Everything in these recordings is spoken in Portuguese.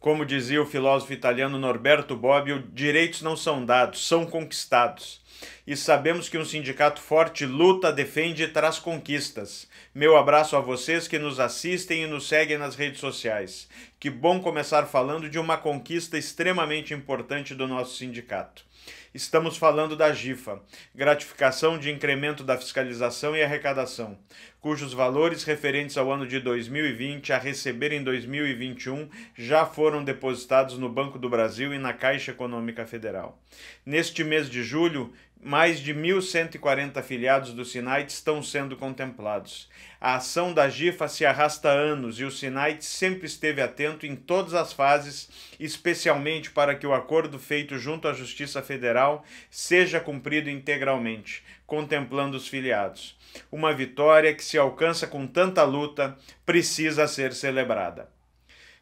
Como dizia o filósofo italiano Norberto Bobbio, direitos não são dados, são conquistados. E sabemos que um sindicato forte luta, defende e traz conquistas. Meu abraço a vocês que nos assistem e nos seguem nas redes sociais. Que bom começar falando de uma conquista extremamente importante do nosso sindicato. Estamos falando da GIFA, gratificação de incremento da fiscalização e arrecadação, cujos valores referentes ao ano de 2020 a receber em 2021 já foram depositados no Banco do Brasil e na Caixa Econômica Federal. Neste mês de julho, mais de 1.140 filiados do SINAIT estão sendo contemplados. A ação da GIFA se arrasta há anos e o SINAIT sempre esteve atento em todas as fases, especialmente para que o acordo feito junto à Justiça Federal seja cumprido integralmente, contemplando os filiados. Uma vitória que se alcança com tanta luta precisa ser celebrada.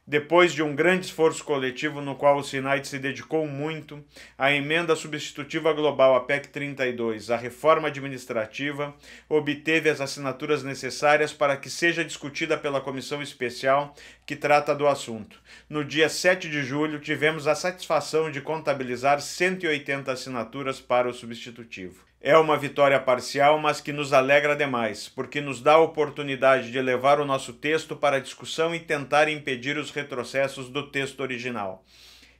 Depois de um grande esforço coletivo no qual o SINAID se dedicou muito, a emenda substitutiva global à PEC 32, a reforma administrativa, obteve as assinaturas necessárias para que seja discutida pela comissão especial que trata do assunto. No dia 7 de julho, tivemos a satisfação de contabilizar 180 assinaturas para o substitutivo. É uma vitória parcial, mas que nos alegra demais, porque nos dá a oportunidade de levar o nosso texto para discussão e tentar impedir os retrocessos do texto original.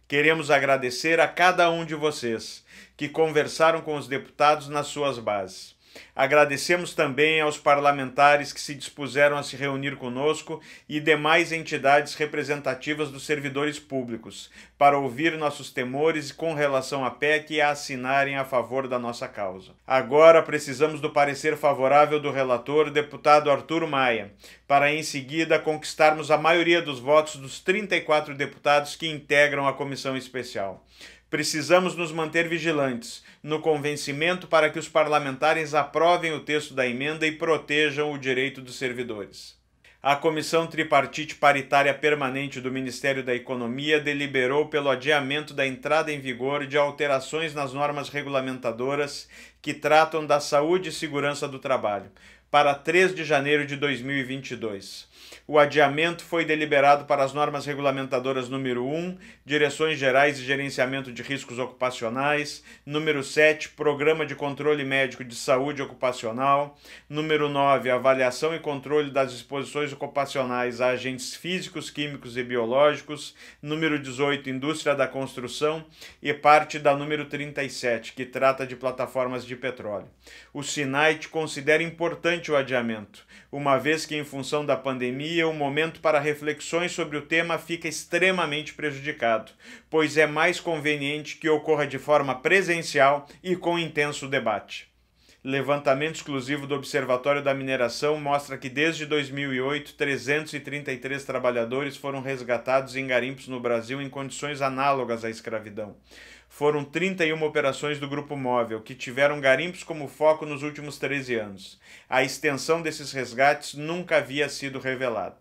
Queremos agradecer a cada um de vocês que conversaram com os deputados nas suas bases. Agradecemos também aos parlamentares que se dispuseram a se reunir conosco e demais entidades representativas dos servidores públicos, para ouvir nossos temores com relação à PEC e a assinarem a favor da nossa causa. Agora precisamos do parecer favorável do relator, deputado Arthur Maia, para em seguida conquistarmos a maioria dos votos dos 34 deputados que integram a comissão especial. Precisamos nos manter vigilantes no convencimento para que os parlamentares aprovem o texto da emenda e protejam o direito dos servidores. A Comissão Tripartite Paritária Permanente do Ministério da Economia deliberou pelo adiamento da entrada em vigor de alterações nas normas regulamentadoras que tratam da saúde e segurança do trabalho, para 3 de janeiro de 2022. O adiamento foi deliberado para as normas regulamentadoras número 1, Direções Gerais e Gerenciamento de Riscos Ocupacionais, número 7, Programa de Controle Médico de Saúde Ocupacional, número 9, Avaliação e Controle das Exposições Ocupacionais a Agentes Físicos, Químicos e Biológicos, número 18, Indústria da Construção e parte da número 37, que trata de plataformas de petróleo. O SINAIT considera importante o adiamento, uma vez que, em função da pandemia, o momento para reflexões sobre o tema fica extremamente prejudicado, pois é mais conveniente que ocorra de forma presencial e com intenso debate. Levantamento exclusivo do Observatório da Mineração mostra que desde 2008, 333 trabalhadores foram resgatados em garimpos no Brasil em condições análogas à escravidão. Foram 31 operações do Grupo Móvel, que tiveram garimpos como foco nos últimos 13 anos. A extensão desses resgates nunca havia sido revelada.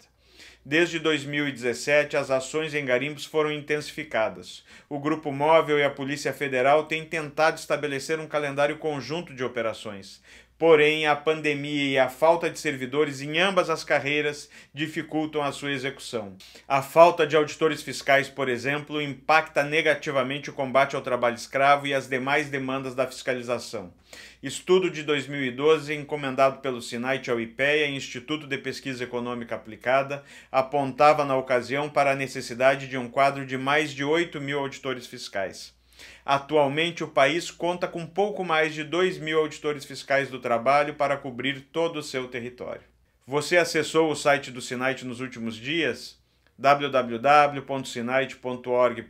Desde 2017, as ações em garimpos foram intensificadas. O Grupo Móvel e a Polícia Federal têm tentado estabelecer um calendário conjunto de operações. Porém, a pandemia e a falta de servidores em ambas as carreiras dificultam a sua execução. A falta de auditores fiscais, por exemplo, impacta negativamente o combate ao trabalho escravo e as demais demandas da fiscalização. Estudo de 2012, encomendado pelo SINAIT ao IPEA, Instituto de Pesquisa Econômica Aplicada, apontava na ocasião para a necessidade de um quadro de mais de 8 mil auditores fiscais. Atualmente, o país conta com pouco mais de 2 mil auditores fiscais do trabalho para cobrir todo o seu território. Você acessou o site do Sinait nos últimos dias? www.sinait.org.br.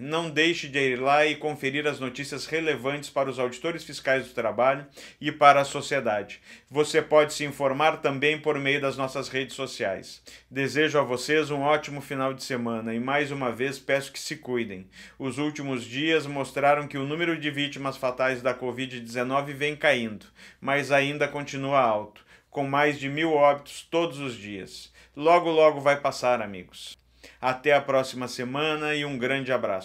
Não deixe de ir lá e conferir as notícias relevantes para os auditores fiscais do trabalho e para a sociedade. Você pode se informar também por meio das nossas redes sociais. Desejo a vocês um ótimo final de semana e mais uma vez peço que se cuidem. Os últimos dias mostraram que o número de vítimas fatais da Covid-19 vem caindo, mas ainda continua alto com mais de mil óbitos todos os dias. Logo, logo vai passar, amigos. Até a próxima semana e um grande abraço.